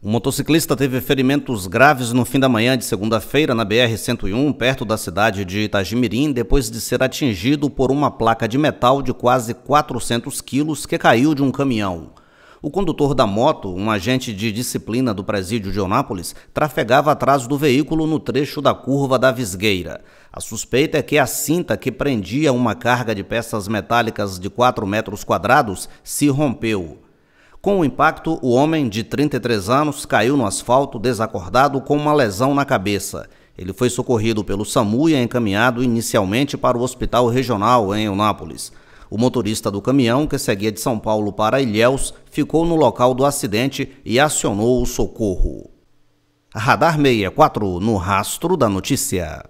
Um motociclista teve ferimentos graves no fim da manhã de segunda-feira na BR-101, perto da cidade de Itagimirim, depois de ser atingido por uma placa de metal de quase 400 quilos que caiu de um caminhão. O condutor da moto, um agente de disciplina do presídio de Onápolis, trafegava atrás do veículo no trecho da curva da Visgueira. A suspeita é que a cinta que prendia uma carga de peças metálicas de 4 metros quadrados se rompeu. Com o impacto, o homem de 33 anos caiu no asfalto desacordado com uma lesão na cabeça. Ele foi socorrido pelo SAMU e é encaminhado inicialmente para o Hospital Regional em Eunápolis. O motorista do caminhão, que seguia de São Paulo para Ilhéus, ficou no local do acidente e acionou o socorro. Radar 64, no rastro da notícia.